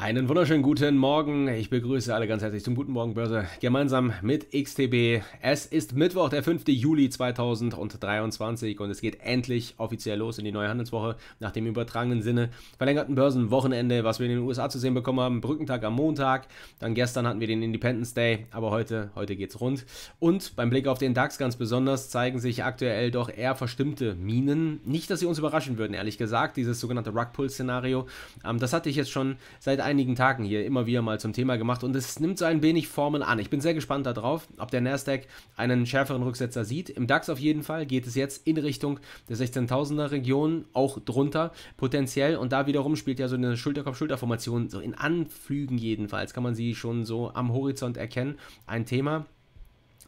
Einen wunderschönen guten Morgen. Ich begrüße alle ganz herzlich zum Guten Morgen Börse gemeinsam mit XTB. Es ist Mittwoch, der 5. Juli 2023 und es geht endlich offiziell los in die neue Handelswoche nach dem übertragenen Sinne verlängerten Börsenwochenende, was wir in den USA zu sehen bekommen haben. Brückentag am Montag, dann gestern hatten wir den Independence Day, aber heute, heute geht's rund. Und beim Blick auf den DAX ganz besonders zeigen sich aktuell doch eher verstimmte Minen. Nicht, dass sie uns überraschen würden, ehrlich gesagt, dieses sogenannte Rugpull-Szenario. Ähm, das hatte ich jetzt schon seit einigen Tagen hier immer wieder mal zum Thema gemacht und es nimmt so ein wenig Formen an. Ich bin sehr gespannt darauf, ob der Nasdaq einen schärferen Rücksetzer sieht. Im DAX auf jeden Fall geht es jetzt in Richtung der 16.000er Region, auch drunter potenziell und da wiederum spielt ja so eine Schulterkopf-Schulterformation, so in Anflügen jedenfalls, kann man sie schon so am Horizont erkennen, ein Thema.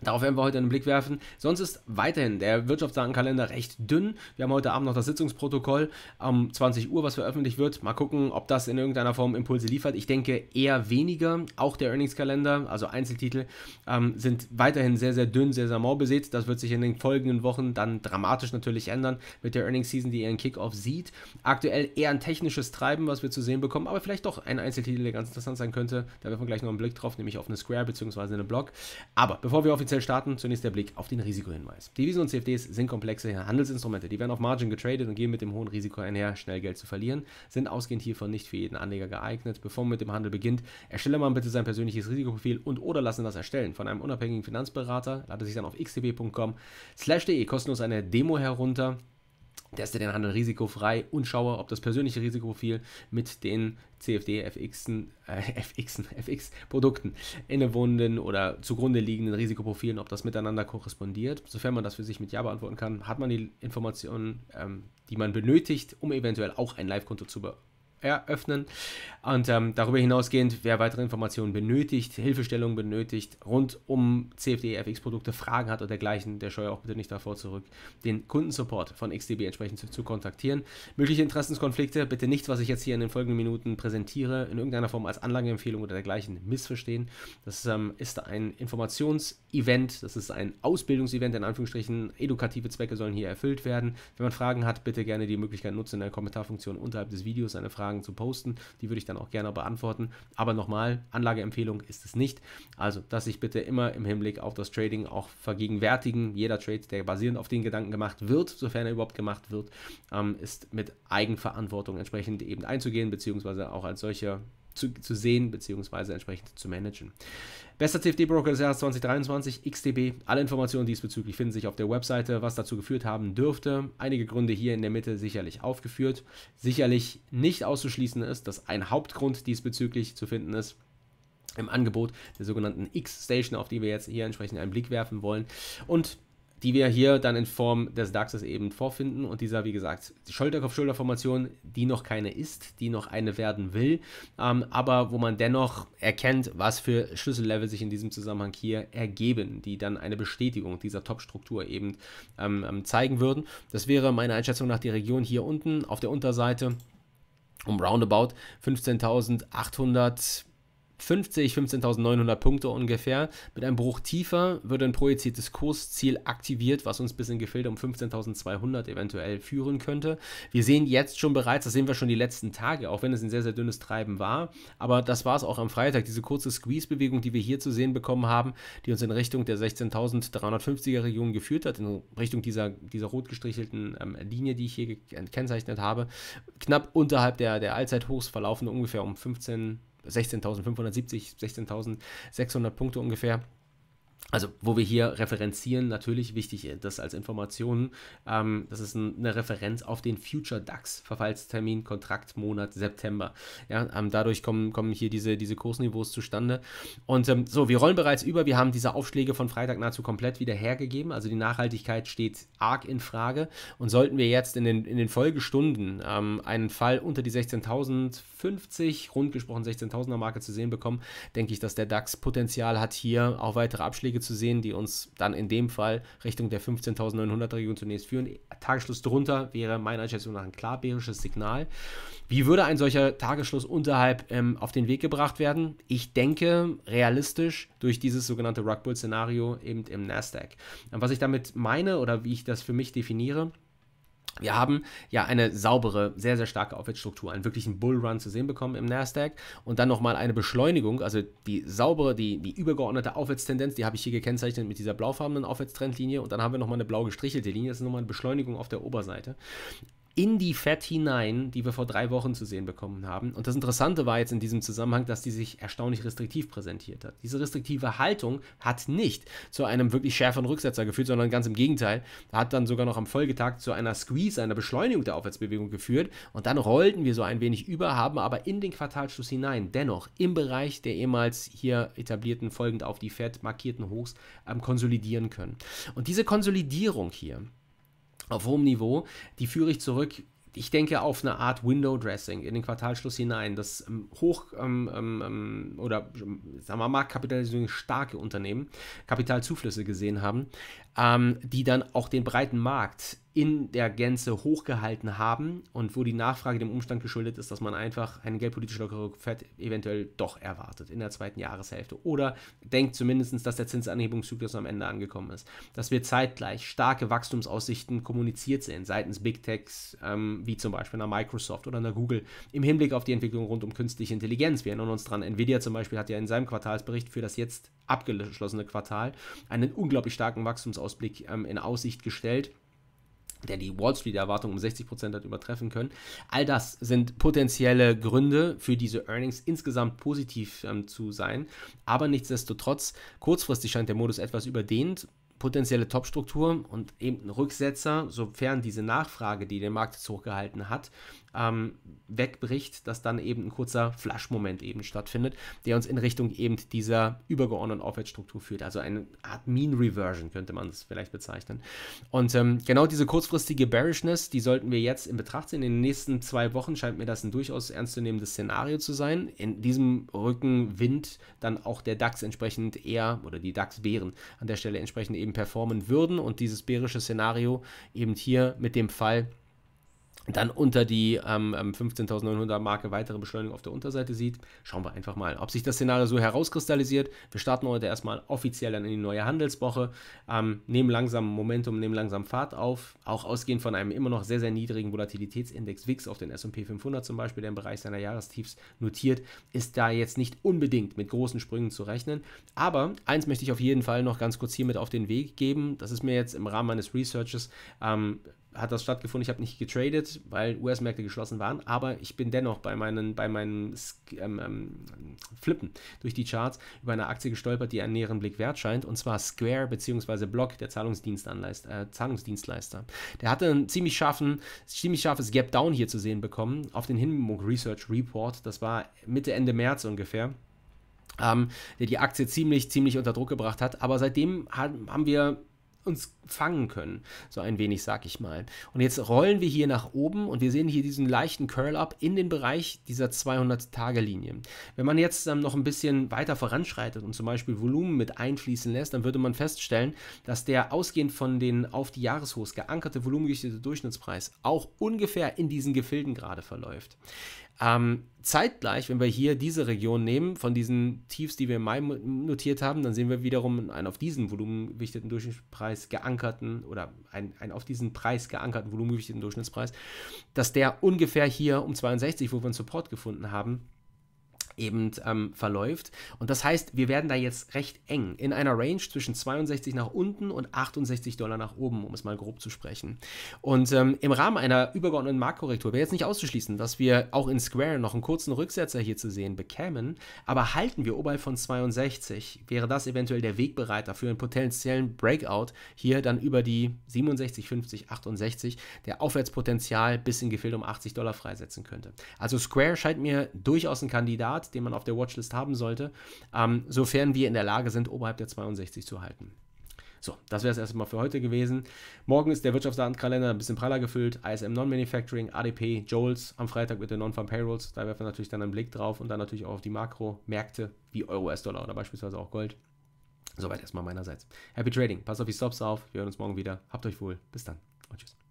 Darauf werden wir heute einen Blick werfen. Sonst ist weiterhin der Wirtschaftsdatenkalender recht dünn. Wir haben heute Abend noch das Sitzungsprotokoll um 20 Uhr, was veröffentlicht wird. Mal gucken, ob das in irgendeiner Form Impulse liefert. Ich denke eher weniger. Auch der Earningskalender, also Einzeltitel, ähm, sind weiterhin sehr, sehr dünn, sehr, sehr mau besät. Das wird sich in den folgenden Wochen dann dramatisch natürlich ändern mit der Earnings Season, die ihren Kickoff sieht. Aktuell eher ein technisches Treiben, was wir zu sehen bekommen, aber vielleicht doch ein Einzeltitel, der ganz interessant sein könnte. Da werfen wir gleich noch einen Blick drauf, nämlich auf eine Square bzw. eine Block. Aber bevor wir auf offiziell starten, zunächst der Blick auf den Risikohinweis. Devisen und CFDs sind komplexe Handelsinstrumente, die werden auf Margin getradet und gehen mit dem hohen Risiko einher, schnell Geld zu verlieren, sind ausgehend hiervon nicht für jeden Anleger geeignet. Bevor man mit dem Handel beginnt, erstelle man bitte sein persönliches Risikoprofil und oder lassen das erstellen von einem unabhängigen Finanzberater. Lade sich dann auf xdbcom de kostenlos eine Demo herunter teste den Handel risikofrei und schaue, ob das persönliche Risikoprofil mit den CFD FX äh, Produkten innewohnenden oder zugrunde liegenden Risikoprofilen, ob das miteinander korrespondiert. Sofern man das für sich mit Ja beantworten kann, hat man die Informationen, ähm, die man benötigt, um eventuell auch ein Live-Konto zu be eröffnen. Und ähm, darüber hinausgehend, wer weitere Informationen benötigt, Hilfestellungen benötigt, rund um CFD-FX-Produkte Fragen hat oder dergleichen, der scheue auch bitte nicht davor zurück, den Kundensupport von XDB entsprechend zu, zu, kontaktieren. Mögliche Interessenskonflikte, bitte nichts, was ich jetzt hier in den folgenden Minuten präsentiere, in irgendeiner Form als Anlageempfehlung oder dergleichen missverstehen. Das ähm, ist ein Informations- Event. Das ist ein Ausbildungsevent, in Anführungsstrichen. Edukative Zwecke sollen hier erfüllt werden. Wenn man Fragen hat, bitte gerne die Möglichkeit nutzen, in der Kommentarfunktion unterhalb des Videos seine Fragen zu posten. Die würde ich dann auch gerne beantworten. Aber nochmal, Anlageempfehlung ist es nicht. Also, dass sich bitte immer im Hinblick auf das Trading auch vergegenwärtigen. Jeder Trade, der basierend auf den Gedanken gemacht wird, sofern er überhaupt gemacht wird, ähm, ist mit Eigenverantwortung entsprechend eben einzugehen, beziehungsweise auch als solcher zu, zu sehen bzw. entsprechend zu managen. Bester CFD-Broker des Jahres 2023, XDB. Alle Informationen diesbezüglich finden sich auf der Webseite, was dazu geführt haben dürfte. Einige Gründe hier in der Mitte sicherlich aufgeführt. Sicherlich nicht auszuschließen ist, dass ein Hauptgrund diesbezüglich zu finden ist im Angebot der sogenannten X-Station, auf die wir jetzt hier entsprechend einen Blick werfen wollen. Und die wir hier dann in Form des DAXes eben vorfinden. Und dieser, wie gesagt, Schulterkopf-Schulter-Formation, die noch keine ist, die noch eine werden will, ähm, aber wo man dennoch erkennt, was für Schlüssellevel sich in diesem Zusammenhang hier ergeben, die dann eine Bestätigung dieser Top-Struktur eben ähm, ähm zeigen würden. Das wäre meiner Einschätzung nach die Region hier unten auf der Unterseite um roundabout 15.800 50, 15.900 Punkte ungefähr. Mit einem Bruch tiefer wird ein projiziertes Kursziel aktiviert, was uns bis in Gefilde um 15.200 eventuell führen könnte. Wir sehen jetzt schon bereits, das sehen wir schon die letzten Tage, auch wenn es ein sehr, sehr dünnes Treiben war, aber das war es auch am Freitag, diese kurze Squeeze-Bewegung, die wir hier zu sehen bekommen haben, die uns in Richtung der 16.350er Region geführt hat, in Richtung dieser, dieser rot gestrichelten ähm, Linie, die ich hier gekennzeichnet habe, knapp unterhalb der, der Allzeithochs verlaufen, ungefähr um 15, 16.570, 16.600 Punkte ungefähr also wo wir hier referenzieren, natürlich wichtig äh, das als Information, ähm, das ist ein, eine Referenz auf den Future DAX, Verfallstermin, Kontraktmonat September. Ja, ähm, dadurch kommen, kommen hier diese, diese Kursniveaus zustande. Und ähm, so, wir rollen bereits über, wir haben diese Aufschläge von Freitag nahezu komplett wieder hergegeben, also die Nachhaltigkeit steht arg in Frage und sollten wir jetzt in den, in den Folgestunden ähm, einen Fall unter die 16.050, rund gesprochen 16.000er Marke zu sehen bekommen, denke ich, dass der DAX Potenzial hat, hier auch weitere Abschläge Einschläge zu sehen, die uns dann in dem Fall Richtung der 15.900 Region zunächst führen. Tagesschluss drunter wäre meiner Einschätzung nach ein klar bärisches Signal. Wie würde ein solcher Tagesschluss unterhalb ähm, auf den Weg gebracht werden? Ich denke, realistisch durch dieses sogenannte Rugbull-Szenario eben im Nasdaq. Was ich damit meine oder wie ich das für mich definiere, wir haben ja eine saubere, sehr, sehr starke Aufwärtsstruktur, einen wirklichen Bullrun zu sehen bekommen im Nasdaq und dann nochmal eine Beschleunigung, also die saubere, die, die übergeordnete Aufwärtstendenz, die habe ich hier gekennzeichnet mit dieser blaufarbenen Aufwärtstrendlinie und dann haben wir nochmal eine blau gestrichelte Linie, das ist nochmal eine Beschleunigung auf der Oberseite in die Fed hinein, die wir vor drei Wochen zu sehen bekommen haben. Und das Interessante war jetzt in diesem Zusammenhang, dass die sich erstaunlich restriktiv präsentiert hat. Diese restriktive Haltung hat nicht zu einem wirklich schärferen Rücksetzer geführt, sondern ganz im Gegenteil, hat dann sogar noch am Folgetag zu einer Squeeze, einer Beschleunigung der Aufwärtsbewegung geführt. Und dann rollten wir so ein wenig über, haben aber in den Quartalschluss hinein dennoch im Bereich der ehemals hier etablierten, folgend auf die Fed markierten Hochs ähm, konsolidieren können. Und diese Konsolidierung hier, auf hohem Niveau, die führe ich zurück ich denke, auf eine Art Window-Dressing in den Quartalschluss hinein, dass ähm, hoch ähm, ähm, ähm oder sagen wir mal marktkapitalisierungsstarke Unternehmen Kapitalzuflüsse gesehen haben, ähm, die dann auch den breiten Markt in der Gänze hochgehalten haben und wo die Nachfrage dem Umstand geschuldet ist, dass man einfach eine geldpolitische Lockerung FED eventuell doch erwartet in der zweiten Jahreshälfte oder denkt zumindest, dass der Zinsanhebungszyklus am Ende angekommen ist, dass wir zeitgleich starke Wachstumsaussichten kommuniziert sehen seitens Big Techs ähm, wie zum Beispiel einer Microsoft oder einer Google im Hinblick auf die Entwicklung rund um künstliche Intelligenz. Wir erinnern uns dran, Nvidia zum Beispiel hat ja in seinem Quartalsbericht für das jetzt abgeschlossene Quartal einen unglaublich starken Wachstumsausblick ähm, in Aussicht gestellt der die Wall Street Erwartung um 60% Prozent hat übertreffen können. All das sind potenzielle Gründe für diese Earnings insgesamt positiv ähm, zu sein. Aber nichtsdestotrotz, kurzfristig scheint der Modus etwas überdehnt potenzielle Top-Struktur und eben ein Rücksetzer, sofern diese Nachfrage, die den Markt jetzt hochgehalten hat, ähm, wegbricht, dass dann eben ein kurzer Flash-Moment eben stattfindet, der uns in Richtung eben dieser übergeordneten Aufwärtsstruktur führt. Also eine Art Mean Reversion könnte man es vielleicht bezeichnen. Und ähm, genau diese kurzfristige Bearishness, die sollten wir jetzt in Betracht ziehen. In den nächsten zwei Wochen scheint mir das ein durchaus ernstzunehmendes Szenario zu sein. In diesem Rückenwind dann auch der DAX entsprechend eher oder die DAX-Bären an der Stelle entsprechend eben performen würden und dieses bärische Szenario eben hier mit dem Fall dann unter die ähm, 15.900 ähm, Marke weitere Beschleunigung auf der Unterseite sieht. Schauen wir einfach mal, ob sich das Szenario so herauskristallisiert. Wir starten heute erstmal offiziell in die neue Handelswoche, ähm, nehmen langsam Momentum, nehmen langsam Fahrt auf, auch ausgehend von einem immer noch sehr, sehr niedrigen Volatilitätsindex WIX auf den S&P 500 zum Beispiel, der im Bereich seiner Jahrestiefs notiert, ist da jetzt nicht unbedingt mit großen Sprüngen zu rechnen. Aber eins möchte ich auf jeden Fall noch ganz kurz hiermit auf den Weg geben. Das ist mir jetzt im Rahmen meines Researches ähm, hat das stattgefunden. Ich habe nicht getradet, weil US-Märkte geschlossen waren, aber ich bin dennoch bei meinen, bei meinen ähm, ähm, Flippen durch die Charts über eine Aktie gestolpert, die einen näheren Blick wert scheint, und zwar Square bzw. Block, der Zahlungsdienstleister, äh, Zahlungsdienstleister. Der hatte ein ziemlich, scharfen, ziemlich scharfes Gap-Down hier zu sehen bekommen auf den Hindenburg Research Report. Das war Mitte, Ende März ungefähr. Ähm, der die Aktie ziemlich, ziemlich unter Druck gebracht hat. Aber seitdem haben wir uns fangen können. So ein wenig, sag ich mal. Und jetzt rollen wir hier nach oben und wir sehen hier diesen leichten Curl-Up in den Bereich dieser 200-Tage-Linie. Wenn man jetzt dann ähm, noch ein bisschen weiter voranschreitet und zum Beispiel Volumen mit einfließen lässt, dann würde man feststellen, dass der ausgehend von den auf die Jahreshochs geankerte volumengewichtete Durchschnittspreis auch ungefähr in diesen Gefilden gerade verläuft. Ähm, zeitgleich, wenn wir hier diese Region nehmen, von diesen Tiefs, die wir im Mai notiert haben, dann sehen wir wiederum einen auf diesen volumengewichteten Durchschnittspreis geankerten oder einen, einen auf diesen Preis geankerten volumengewichteten Durchschnittspreis, dass der ungefähr hier um 62, wo wir einen Support gefunden haben, eben ähm, verläuft. Und das heißt, wir werden da jetzt recht eng in einer Range zwischen 62 nach unten und 68 Dollar nach oben, um es mal grob zu sprechen. Und ähm, im Rahmen einer übergeordneten Marktkorrektur wäre jetzt nicht auszuschließen, dass wir auch in Square noch einen kurzen Rücksetzer hier zu sehen bekämen. Aber halten wir oberhalb von 62, wäre das eventuell der Wegbereiter für einen potenziellen Breakout hier dann über die 67, 50, 68 der Aufwärtspotenzial bis in Gefilde um 80 Dollar freisetzen könnte. Also Square scheint mir durchaus ein Kandidat, hat, den man auf der Watchlist haben sollte, ähm, sofern wir in der Lage sind, oberhalb der 62 zu halten. So, das wäre es erstmal für heute gewesen. Morgen ist der Wirtschaftsdatenkalender ein bisschen praller gefüllt. ISM Non-Manufacturing, ADP, Jolts. Am Freitag mit den Non-Farm Payrolls. Da werfen wir natürlich dann einen Blick drauf und dann natürlich auch auf die Makromärkte wie Euro, US-Dollar oder beispielsweise auch Gold. Soweit erstmal meinerseits. Happy Trading. Passt auf die Stops auf. Wir hören uns morgen wieder. Habt euch wohl. Bis dann und tschüss.